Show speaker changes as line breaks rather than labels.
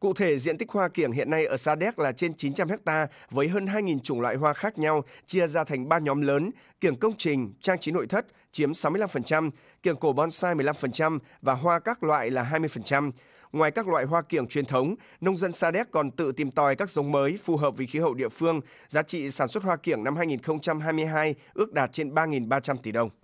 Cụ thể, diện tích hoa kiểng hiện nay ở Sa Đéc là trên 900 ha với hơn 2.000 chủng loại hoa khác nhau, chia ra thành 3 nhóm lớn, kiểng công trình, trang trí nội thất chiếm 65%, kiểng cổ bonsai 15% và hoa các loại là 20%. Ngoài các loại hoa kiểng truyền thống, nông dân Sa Đéc còn tự tìm tòi các giống mới phù hợp với khí hậu địa phương. Giá trị sản xuất hoa kiểng năm 2022 ước đạt trên 3.300 tỷ đồng.